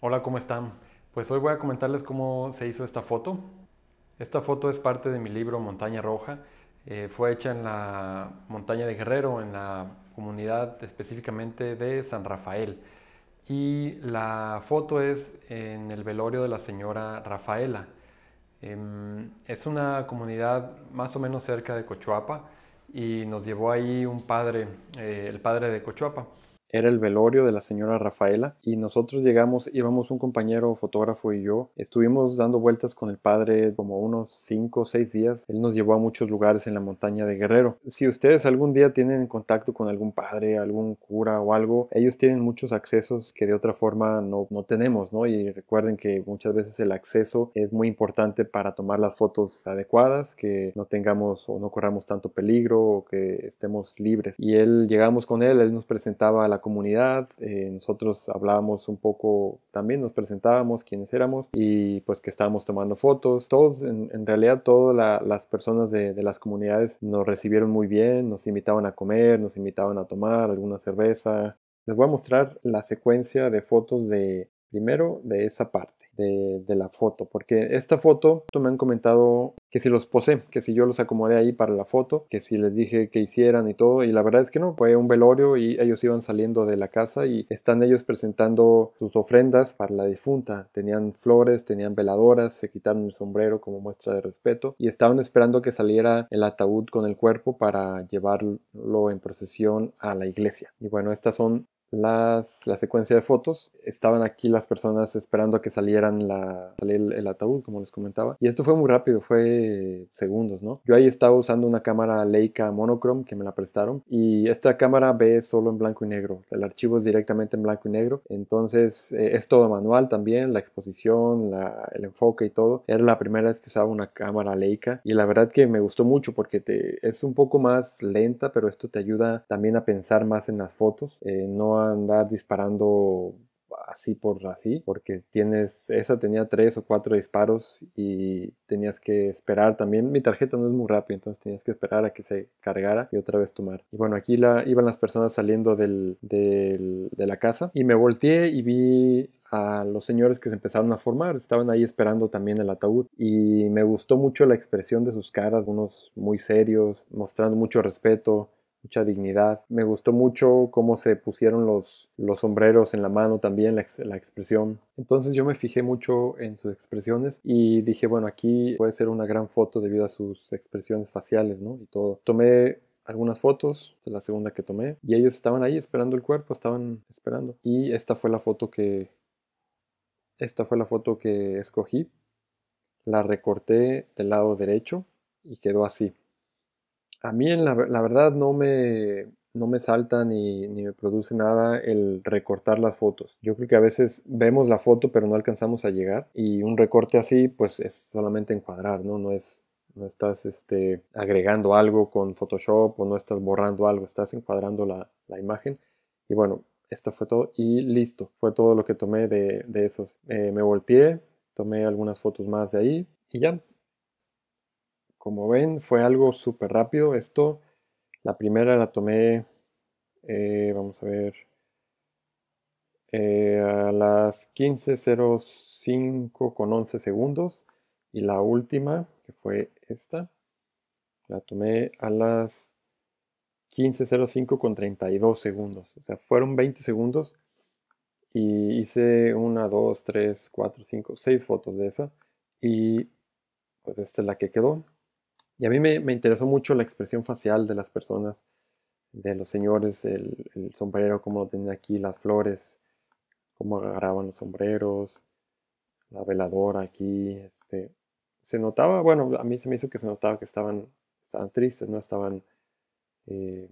Hola, ¿cómo están? Pues hoy voy a comentarles cómo se hizo esta foto. Esta foto es parte de mi libro Montaña Roja. Eh, fue hecha en la montaña de Guerrero, en la comunidad específicamente de San Rafael. Y la foto es en el velorio de la señora Rafaela. Em, es una comunidad más o menos cerca de Cochuapa y nos llevó ahí un padre, eh, el padre de Cochuapa. Era el velorio de la señora Rafaela y nosotros llegamos, íbamos un compañero fotógrafo y yo. Estuvimos dando vueltas con el padre como unos 5 o 6 días. Él nos llevó a muchos lugares en la montaña de Guerrero. Si ustedes algún día tienen contacto con algún padre, algún cura o algo, ellos tienen muchos accesos que de otra forma no, no tenemos, ¿no? Y recuerden que muchas veces el acceso es muy importante para tomar las fotos adecuadas, que no tengamos o no corramos tanto peligro o que estemos libres. Y él, llegamos con él, él nos presentaba la comunidad, eh, nosotros hablábamos un poco también, nos presentábamos quiénes éramos y pues que estábamos tomando fotos. Todos, en, realidad todas las personas de, las comunidades nos recibieron muy bien, nos invitaban a comer, nos invitaban a tomar alguna cerveza. Les voy a mostrar la secuencia de fotos de primero de esa parte. De, de la foto, porque esta foto, me han comentado que si los posé, que si yo los acomodé ahí para la foto, que si les dije que hicieran y todo, y la verdad es que no, fue un velorio y ellos iban saliendo de la casa y están ellos presentando sus ofrendas para la difunta, tenían flores, tenían veladoras, se quitaron el sombrero como muestra de respeto y estaban esperando que saliera el ataúd con el cuerpo para llevarlo en procesión a la iglesia. Y bueno, estas son las, la secuencia de fotos. Estaban aquí las personas esperando a que salieran el, ataúd, como les comentaba. Y esto fue muy rápido, fue segundos, ¿no? Yo ahí estaba usando una cámara Leica Monochrome que me la prestaron. Y esta cámara ve solo en blanco y negro. El archivo es directamente en blanco y negro. Entonces eh, es todo manual también, la exposición, el enfoque y todo. Era la primera vez que usaba una cámara Leica. Y la verdad que me gustó mucho porque es un poco más lenta, pero esto te ayuda también a pensar más en las fotos. Eh, no andar disparando así por así, porque tienes, esa tenía tres o cuatro disparos y tenías que esperar también, mi tarjeta no es muy rápida, entonces tenías que esperar a que se cargara y otra vez tomar. Y bueno, aquí la, iban las personas saliendo de la casa y me volteé y vi a los señores que se empezaron a formar, estaban ahí esperando también el ataúd y me gustó mucho la expresión de sus caras, unos muy serios, mostrando mucho respeto, mucha dignidad. Me gustó mucho cómo se pusieron los, los sombreros en la mano también, la, la, expresión. Entonces yo me fijé mucho en sus expresiones y dije, bueno, aquí puede ser una gran foto debido a sus expresiones faciales, ¿no? Y todo. Tomé algunas fotos, la segunda que tomé, y ellos estaban ahí esperando el cuerpo, estaban esperando. Y esta fue la foto que... Esta fue la foto que escogí. La recorté del lado derecho y quedó así. A mí la, verdad no me, no me salta ni, ni, me produce nada el recortar las fotos. Yo creo que a veces vemos la foto pero no alcanzamos a llegar y un recorte así pues es solamente encuadrar, ¿no? No es no estás este, agregando algo con Photoshop o no estás borrando algo, estás encuadrando la, imagen. Y bueno, esto fue todo y listo, fue todo lo que tomé de, esos. Eh, me volteé, tomé algunas fotos más de ahí y ya, como ven, fue algo súper rápido esto. La primera la tomé, eh, vamos a ver, eh, a las 15.05 con 11 segundos. Y la última, que fue esta, la tomé a las 15.05 con 32 segundos. O sea, fueron 20 segundos y hice una, dos, tres, cuatro, cinco, seis fotos de esa. Y pues esta es la que quedó. Y a mí me, interesó mucho la expresión facial de las personas, de los señores, el, sombrero, cómo lo tenían aquí, las flores, cómo agarraban los sombreros, la veladora aquí. Este, se notaba, bueno, a mí se me hizo que se notaba que estaban, tristes, no estaban... Eh,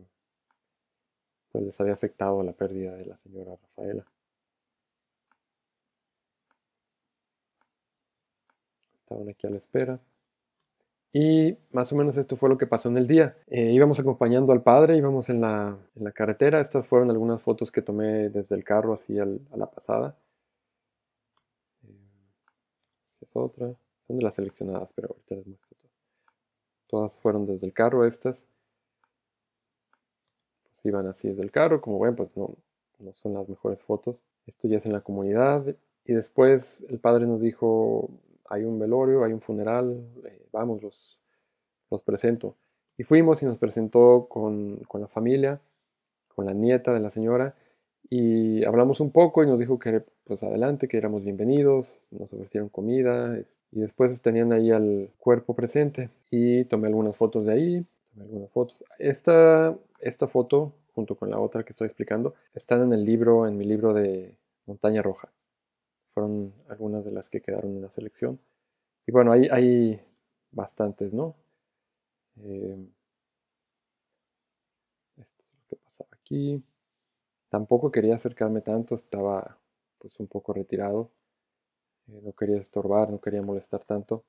pues les había afectado la pérdida de la señora Rafaela. Estaban aquí a la espera. Y más o menos esto fue lo que pasó en el día. Eh, íbamos acompañando al padre, íbamos en la, en la, carretera. Estas fueron algunas fotos que tomé desde el carro, así a la pasada. Eh, Esta es otra. Son de las seleccionadas, pero ahorita les muestro todas. Todas fueron desde el carro estas. Pues iban así desde el carro. Como ven, pues no, no son las mejores fotos. Esto ya es en la comunidad. Y después el padre nos dijo, hay un velorio, hay un funeral, eh, vamos, los, los, presento. Y fuimos y nos presentó con, la familia, con la nieta de la señora, y hablamos un poco y nos dijo que pues adelante, que éramos bienvenidos, nos ofrecieron comida y después tenían ahí al cuerpo presente y tomé algunas fotos de ahí, tomé algunas fotos. Esta, esta foto, junto con la otra que estoy explicando, están en el libro, en mi libro de Montaña Roja fueron algunas de las que quedaron en la selección. Y bueno, hay, hay bastantes, ¿no? Eh, esto es lo que pasaba aquí. Tampoco quería acercarme tanto, estaba pues un poco retirado. Eh, no quería estorbar, no quería molestar tanto.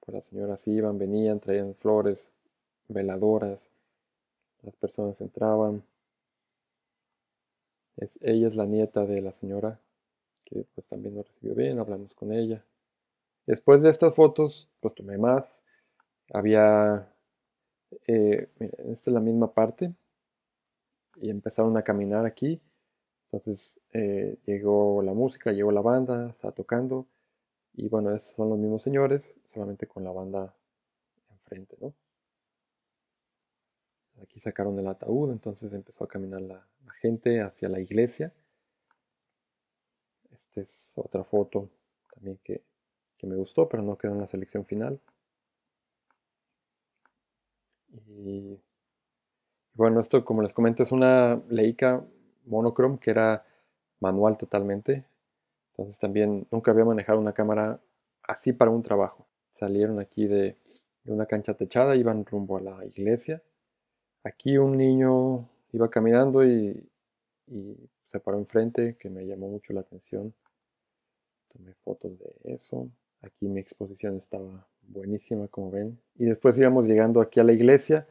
Pues, las señoras iban, venían, traían flores, veladoras, las personas entraban. Es, ella es la nieta de la señora, que pues también nos recibió bien, hablamos con ella. Después de estas fotos, pues tomé más. Había, eh, esta es la misma parte. Y empezaron a caminar aquí. Entonces eh, llegó la música, llegó la banda, estaba tocando. Y bueno, esos son los mismos señores, solamente con la banda enfrente, ¿no? Aquí sacaron el ataúd, entonces empezó a caminar la gente hacia la iglesia. Esta es otra foto también que, me gustó, pero no quedó en la selección final. Y bueno, esto como les comento es una Leica monochrome que era manual totalmente. Entonces también nunca había manejado una cámara así para un trabajo. Salieron aquí de, de una cancha techada, iban rumbo a la iglesia. Aquí un niño iba caminando y y se paró enfrente, que me llamó mucho la atención. Tomé fotos de eso. Aquí mi exposición estaba buenísima, como ven. Y después íbamos llegando aquí a la iglesia.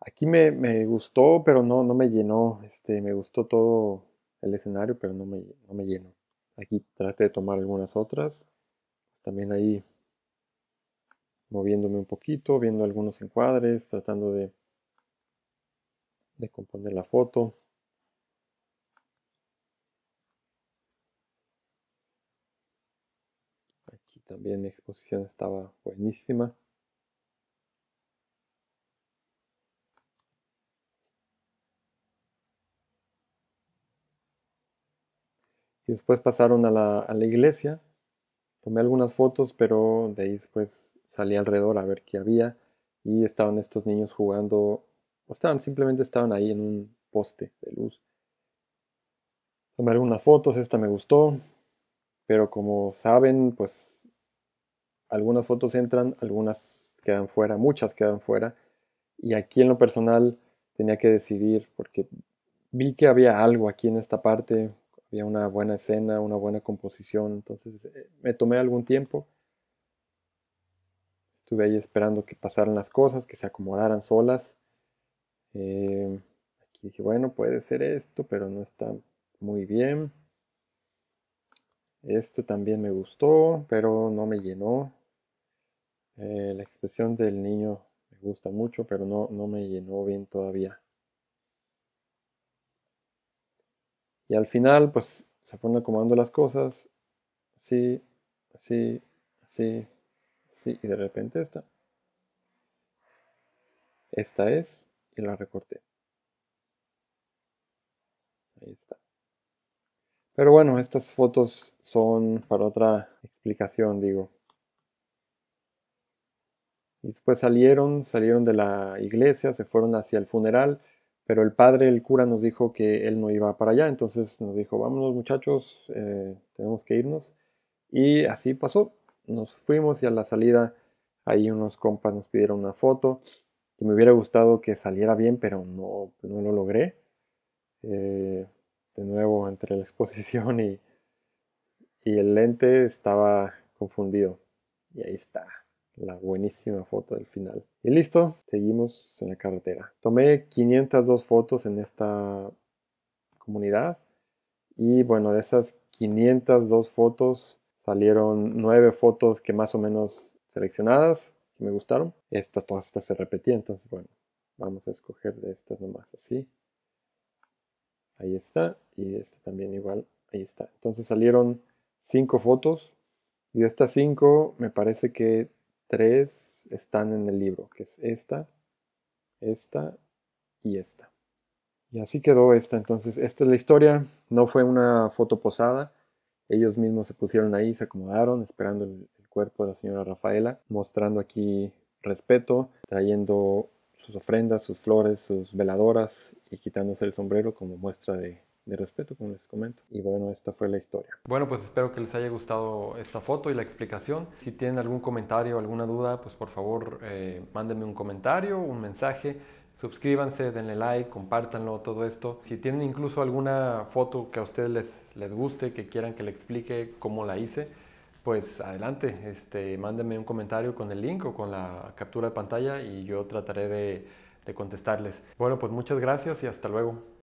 Aquí me, gustó, pero no, no me llenó. Este, me gustó todo el escenario, pero no me, no me llenó. Aquí traté de tomar algunas otras. También ahí moviéndome un poquito, viendo algunos encuadres, tratando de, de componer la foto. también mi exposición estaba buenísima. Y después pasaron a la, iglesia. Tomé algunas fotos, pero de ahí después salí alrededor a ver qué había. Y estaban estos niños jugando, o estaban, simplemente estaban ahí en un poste de luz. Tomé algunas fotos, esta me gustó, pero como saben, pues algunas fotos entran, algunas quedan fuera, muchas quedan fuera. Y aquí en lo personal tenía que decidir porque vi que había algo aquí en esta parte, había una buena escena, una buena composición, entonces eh, me tomé algún tiempo. Estuve ahí esperando que pasaran las cosas, que se acomodaran solas. Eh, aquí dije, bueno, puede ser esto, pero no está muy bien. Esto también me gustó, pero no me llenó. Eh, la expresión del niño me gusta mucho, pero no, no me llenó bien todavía. Y al final, pues se fueron acomodando las cosas. Sí, sí, sí, sí. Y de repente esta. Esta es. Y la recorté. Ahí está. Pero bueno, estas fotos son para otra explicación, digo. Y después salieron, salieron de la iglesia, se fueron hacia el funeral, pero el padre, el cura, nos dijo que él no iba para allá, entonces nos dijo, vámonos muchachos, eh, tenemos que irnos. Y así pasó, nos fuimos y a la salida ahí unos compas nos pidieron una foto, que me hubiera gustado que saliera bien, pero no, no lo logré. Eh, de nuevo entre la exposición y, y el lente estaba confundido. Y ahí está, la buenísima foto del final. Y listo, seguimos en la carretera. Tomé 502 fotos en esta comunidad. Y bueno, de esas 502 fotos salieron 9 fotos que más o menos seleccionadas, que me gustaron. Estas, todas se repetían, entonces bueno, vamos a escoger de estas nomás así. Ahí está. Y este también igual. Ahí está. Entonces salieron cinco fotos. Y de estas cinco, me parece que tres están en el libro, que es esta, esta y esta. Y así quedó esta. Entonces, esta es la historia. No fue una foto posada. Ellos mismos se pusieron ahí, se acomodaron, esperando el, cuerpo de la señora Rafaela, mostrando aquí respeto, trayendo sus ofrendas, sus flores, sus veladoras y quitándose el sombrero como muestra de, respeto, como les comento. Y bueno, esta fue la historia. Bueno, pues espero que les haya gustado esta foto y la explicación. Si tienen algún comentario, alguna duda, pues por favor eh, mándenme un comentario, un mensaje. Suscríbanse, denle like, compártanlo, todo esto. Si tienen incluso alguna foto que a ustedes les, les guste, que quieran que le explique cómo la hice, pues adelante, este, mándenme un comentario con el link o con la captura de pantalla y yo trataré de, de contestarles. Bueno, pues muchas gracias y hasta luego.